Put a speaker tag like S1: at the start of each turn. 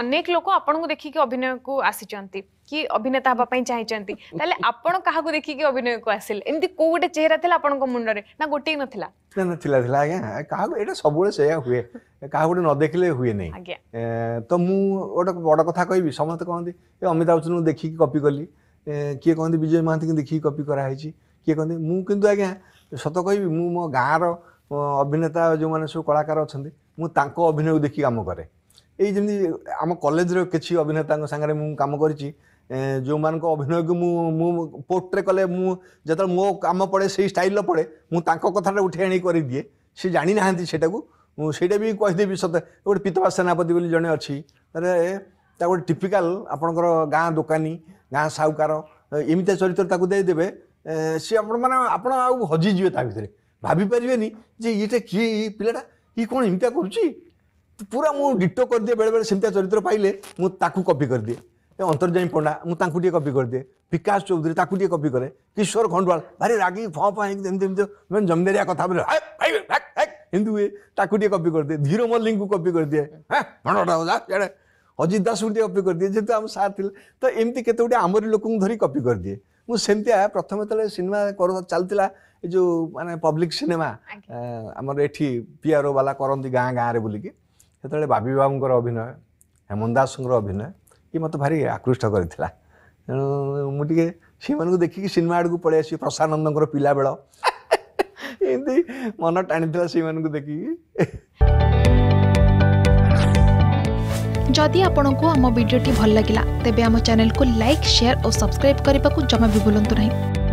S1: ଅନେକ ଲୋକ ଆପଣଙ୍କୁ ଦେଖିକି ଅଭିନୟକୁ ଆସିଛନ୍ତି କି ଅଭିନେତା ହେବା ପାଇଁ ଚାହିଁଛନ୍ତି ତାହେଲେ ଆପଣ କାହାକୁ ଦେଖିକି ଅଭିନୟକୁ ଆସିଲେ ଏମିତି କୋଉ ଗୋଟେ ଚେହେରା ଥିଲା ଆପଣଙ୍କ ମୁଣ୍ଡରେ ନା ଗୋଟିଏ ନଥିଲା ନା ନା ଥିଲା ଥିଲା ଆଜ୍ଞା କାହାକୁ ଏଇଟା ସବୁବେଳେ ସେଇଆ ହୁଏ କାହାକୁ ଗୋଟେ ନ ଦେଖିଲେ ହୁଏ ନାହିଁ ତ ମୁଁ ଗୋଟେ ବଡ଼ କଥା କହିବି ସମସ୍ତେ କହନ୍ତି ଏ ଅମିତାଭ ବଚ୍ଚନଙ୍କୁ ଦେଖିକି କପି କଲି କିଏ କହନ୍ତି ବିଜୟ ମହାନ୍ତିଙ୍କୁ ଦେଖିକି କପି କରାହେଇଛି କିଏ କହନ୍ତି ମୁଁ କିନ୍ତୁ ଆଜ୍ଞା ସତ କହିବି ମୁଁ ମୋ ଗାଁର ଅଭିନେତା ଯେଉଁମାନେ ସବୁ କଳାକାର ଅଛନ୍ତି ମୁଁ ତାଙ୍କ ଅଭିନୟକୁ ଦେଖି କାମ କରେ ଏଇ ଯେମିତି ଆମ କଲେଜର କିଛି ଅଭିନେତାଙ୍କ ସାଙ୍ଗରେ ମୁଁ କାମ କରିଛି ଯେଉଁମାନଙ୍କ ଅଭିନୟକୁ ମୁଁ ମୁଁ ପୋର୍ଟ୍ରେ କଲେ ମୁଁ ଯେତେବେଳେ ମୋ କାମ ପଡ଼େ ସେଇ ଷ୍ଟାଇଲର ପଡ଼େ ମୁଁ ତାଙ୍କ କଥାଟା ଉଠେଇ ଆଣି କରିଦିଏ ସେ ଜାଣିନାହାନ୍ତି ସେଇଟାକୁ ମୁଁ ସେଇଟା ବି କହିଦେବି ସତ ଗୋଟେ ପିତବା ସେନାପତି ବୋଲି ଜଣେ ଅଛି ତାହେଲେ ତା ଗୋଟେ ଟିପିକାଲ ଆପଣଙ୍କର ଗାଁ ଦୋକାନୀ ଗାଁ ସାହୁକାର ଏମିତିଆ ଚରିତ୍ର ତାକୁ ଦେଇଦେବେ ସିଏ ଆପଣମାନେ ଆପଣ ଆଉ ହଜିଯିବେ ତା ଭିତରେ ଭାବିପାରିବେନି ଯେ ଇଏଟା କିଏ ପିଲାଟା ଇଏ କ'ଣ ଏମିତିଆ କରୁଛି ପୁରା ମୁଁ ଡିଟୋ କରିଦିଏ ବେଳେବେଳେ ସେମିତିଆ ଚରିତ୍ର ପାଇଲେ ମୁଁ ତାକୁ କପି କରିଦିଏ ଏ ଅନ୍ତର୍ଜାମୀ ପଣ୍ଡା ମୁଁ ତାଙ୍କୁ ଟିକିଏ କପି କରିଦିଏ ବିକାଶ ଚୌଧୁରୀ ତାକୁ ଟିକେ କପି କରେ କିଶୋର ଖଣ୍ଡୱାଳ ଭାରି ରାଗି ଫଁ ଫଁ ହେଇକି ଏମିତି ଏମିତି ମାନେ ଜମିଦାରିଆ କଥା ବୋଲେ ଏମିତି ହୁଏ ତାକୁ ଟିକିଏ କପି କରିଦିଏ ଧୀର ମଲ୍ଲିକଙ୍କୁ କପି କରିଦିଏ ହେଁ ଅଜିତ ଦାସଙ୍କୁ ଟିକିଏ କପି କରିଦିଏ ଯେହେତୁ ଆମ ସାର୍ ଥିଲେ ତ ଏମିତି କେତେ ଗୋଟେ ଆମରି ଲୋକଙ୍କୁ ଧରି କପି କରିଦିଏ ମୁଁ ସେମିତିଆ ପ୍ରଥମେ ଯେତେବେଳେ ସିନେମା କର ଚାଲିଥିଲା ଏ ଯେଉଁ ମାନେ ପବ୍ଲିକ୍ ସିନେମା ଆମର ଏଠି ପିଆରଓ ବାଲା କରନ୍ତି ଗାଁ ଗାଁରେ ବୁଲିକି তেতলে ভাবিবাৱৰ অভিনয় হেমুন্দাসংৰ অভিনয় কিমতে ভাৰি আকৃষ্ট কৰিছিলা তেনো মুটিকে সিমানক দেখি cinema এডুক পঢ়েছি প্ৰসানন্দকৰ পিলা वेळো indi মনট আনিছিল সিমানক দেখি যদি আপোনাকো আমা ভিডিওটি ভাল লাগিলা তেবে আমা চানেলক লাইক শেয়াৰ আৰু সাবস্ক্রাইব কৰিবাকো জমাবি বুলন্ত নহয়